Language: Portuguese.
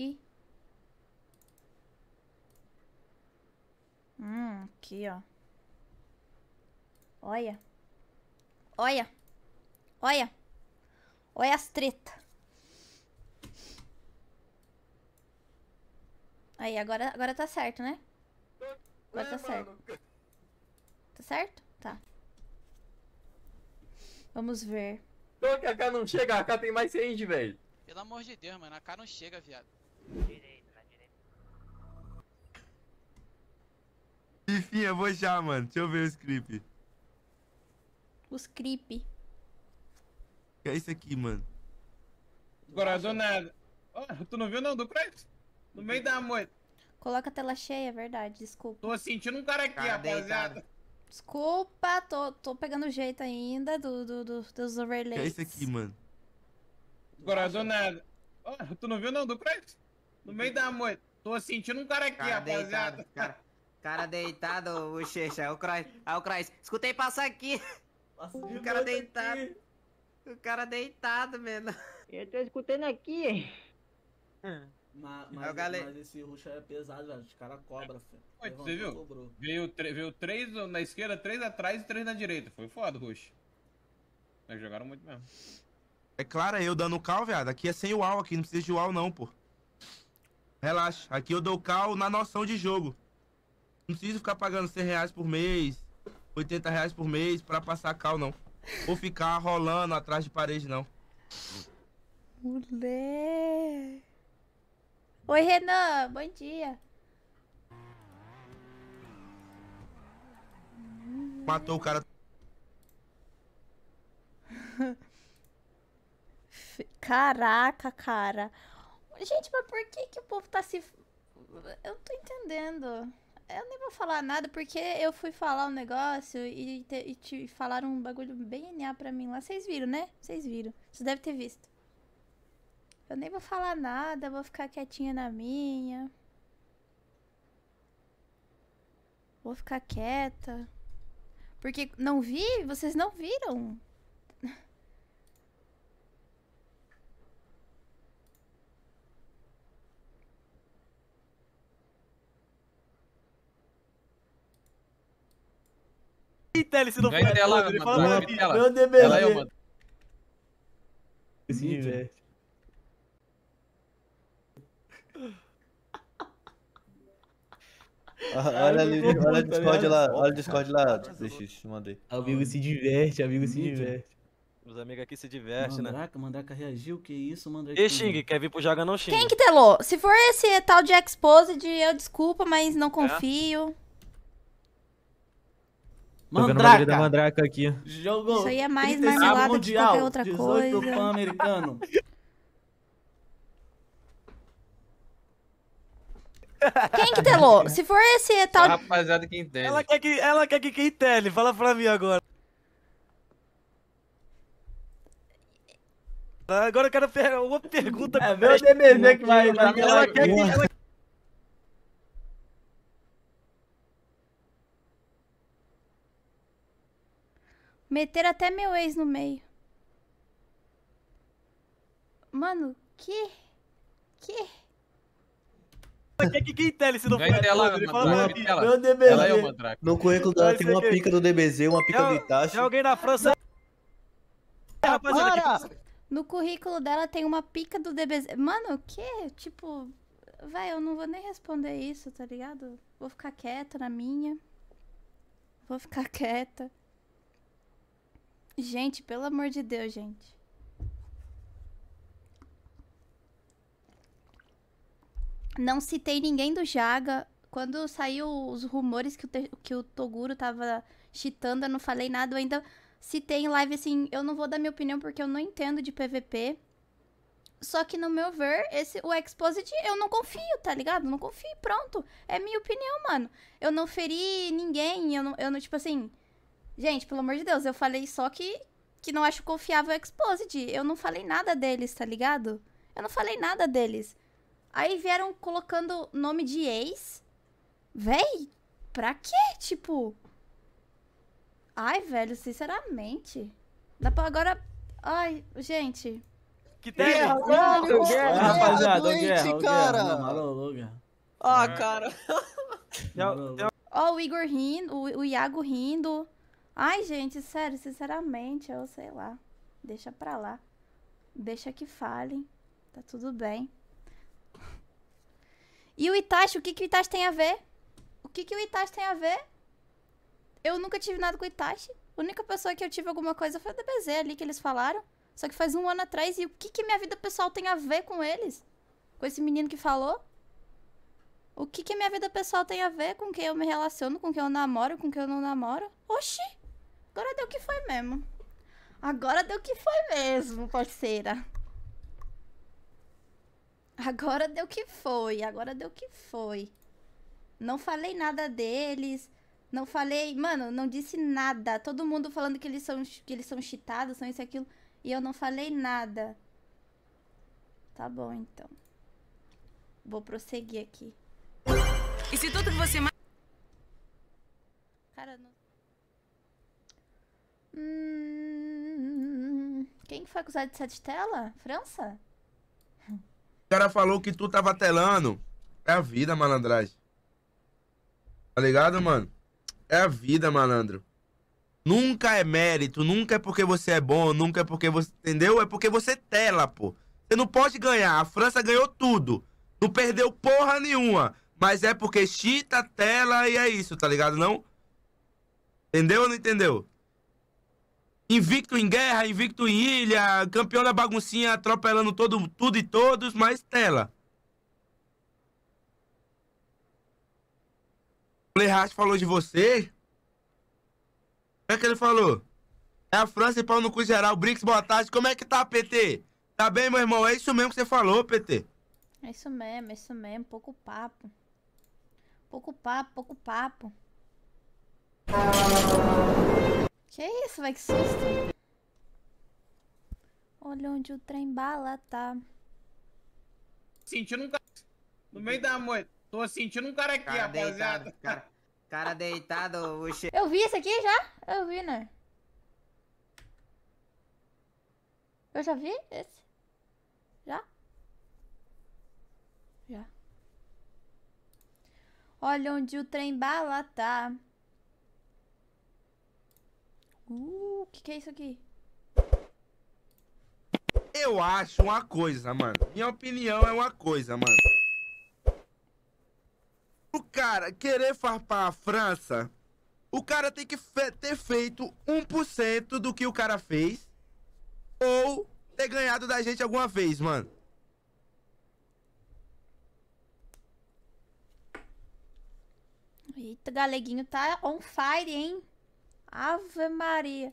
E... Hum, aqui, ó. Olha. Olha. Olha. Olha as treta. Aí, agora, agora tá certo, né? Agora tá é, certo. Tá certo? Tá. Vamos ver. Então que a K não chega, a K tem mais range, velho. Pelo amor de Deus, mano. A K não chega, viado na direita. Enfim, eu vou já, mano. Deixa eu ver os creep. Os creep. é isso aqui, mano? Agora, do nada. Oh, tu não viu não, do Kratos? No meio da moita. Coloca a tela cheia, é verdade, desculpa. Tô sentindo um cara aqui, cara rapaziada. Desculpa, tô, tô pegando jeito ainda do, do, do dos é overlays. é isso aqui, mano? Agora, do nada. Oh, tu não viu não, do Kratos? No meio da moita. Tô sentindo um cara aqui, cara rapaziada. Deitado, cara, cara deitado, é o Xexa. É o Crois. o Escutei passar aqui. o cara deitado. Aqui. O cara deitado, mano. Eu tô escutando aqui, hein. É mas, mas, galera... mas esse rush é pesado, velho. Os caras cobram, filho. Foi, você viu? Veio, veio três na esquerda, três atrás e três na direita. Foi foda rush. Mas jogaram muito mesmo. É claro, eu dando cal, viado. Aqui é sem o UAU, aqui não precisa de UAU não, pô. Relaxa, aqui eu dou cal na noção de jogo. Não precisa ficar pagando 100 reais por mês, 80 reais por mês pra passar cal, não. Ou ficar rolando atrás de parede, não. Mulher. Oi, Renan, bom dia. Matou o cara. Caraca, cara. Gente, mas por que, que o povo tá se. Eu não tô entendendo. Eu nem vou falar nada porque eu fui falar um negócio e te, e te falaram um bagulho bem NA pra mim lá. Vocês viram, né? Vocês viram. Vocês devem ter visto. Eu nem vou falar nada, vou ficar quietinha na minha. Vou ficar quieta. Porque não vi? Vocês não viram? Vitelli, se não for dela, podre. fala pra mim. Meu DBZ. Ela é ah, eu, mano. Sim, Olha ali, tá olha o Discord lá, olha o Discord lá, deixa mandei. Amigo se diverte, amigo se diverte. Os amigos aqui se divertem, né? Mandraka, Mandraka reagiu, que isso, Mandraka. E Xing, quer vir pro Jaga não, Xing? Quem que telou? Se for esse tal de Exposed, eu desculpa, mas não é? confio. É? Tô vendo uma mandraca aqui. Jogou. Isso aí é mais marmelada mundial, que qualquer outra 18 coisa. 18 pan-americano. Quem que telou? Se for esse é tal... Rapaziada que entende. Ela quer que, ela quer que quem tele. Fala pra mim agora. Agora eu quero per uma pergunta. É meu DBZ que vai... Ela quer que... Ela... Meter até meu ex no meio. Mano, que? Que? Que que entende se não for ela? Meu DBZ. Ela é o é, No currículo dela tem uma pica do DBZ, uma pica do Itachi. Tem alguém na França... Rapaziada, no currículo dela tem uma pica do DBZ. Mano, o que? Tipo, vai eu não vou nem responder isso, tá ligado? Vou ficar quieta na minha. Vou ficar quieta. Gente, pelo amor de Deus, gente. Não citei ninguém do Jaga. Quando saiu os rumores que o, que o Toguro tava cheatando, eu não falei nada. Eu ainda citei em live assim, eu não vou dar minha opinião porque eu não entendo de PVP. Só que no meu ver, esse, o Exposed, eu não confio, tá ligado? Não confio, pronto. É minha opinião, mano. Eu não feri ninguém, eu não, eu não tipo assim Gente, pelo amor de Deus, eu falei só que, que não acho confiável o Exposed. Eu não falei nada deles, tá ligado? Eu não falei nada deles. Aí vieram colocando nome de ex. Véi, pra quê? Tipo. Ai, velho, sinceramente. Dá pra agora. Ai, gente. Que tem? Guerra, rapaziada, cara. Guerra, Ah, é. cara. Ó, o Igor rindo, o, o Iago rindo. Ai, gente, sério, sinceramente, eu sei lá. Deixa pra lá. Deixa que falem. Tá tudo bem. E o Itachi, o que, que o Itachi tem a ver? O que, que o Itachi tem a ver? Eu nunca tive nada com o Itachi. A única pessoa que eu tive alguma coisa foi o DBZ ali que eles falaram. Só que faz um ano atrás. E o que, que minha vida pessoal tem a ver com eles? Com esse menino que falou? O que, que minha vida pessoal tem a ver com quem eu me relaciono, com quem eu namoro, com quem eu não namoro? Oxi! Agora deu que foi mesmo. Agora deu que foi mesmo, parceira. Agora deu que foi, agora deu que foi. Não falei nada deles. Não falei, mano, não disse nada. Todo mundo falando que eles são que eles são cheatados, são isso e aquilo, e eu não falei nada. Tá bom, então. Vou prosseguir aqui. E se tudo que você Cara, não Hum, quem foi acusado de sete tela? França? O cara falou que tu tava telando. É a vida, malandragem. Tá ligado, mano? É a vida, malandro. Nunca é mérito, nunca é porque você é bom, nunca é porque você. Entendeu? É porque você tela, pô. Você não pode ganhar. A França ganhou tudo. Não perdeu porra nenhuma. Mas é porque chita, tela e é isso, tá ligado? Não? Entendeu ou não entendeu? invicto em guerra, invicto em ilha, campeão da baguncinha, atropelando todo, tudo e todos, mas tela. O falou de você? O que é que ele falou? É a França e pau no cu geral. Brix, boa tarde. Como é que tá, PT? Tá bem, meu irmão? É isso mesmo que você falou, PT. É isso mesmo, é isso mesmo. Pouco papo. Pouco papo, pouco papo. Que é isso, vai que susto. Olha onde o trem bala tá. Sentindo um cara no meio da moita. Tô sentindo um cara aqui, cara rapaziada. Deitado, cara, cara deitado, oxe. Eu vi isso aqui já? Eu vi, né? Eu já vi esse? Já? Já. Olha onde o trem bala tá. Uh, o que, que é isso aqui? Eu acho uma coisa, mano. Minha opinião é uma coisa, mano. O cara querer farpar a França, o cara tem que fe ter feito 1% do que o cara fez ou ter ganhado da gente alguma vez, mano. Eita, galeguinho tá on fire, hein? Ave Maria.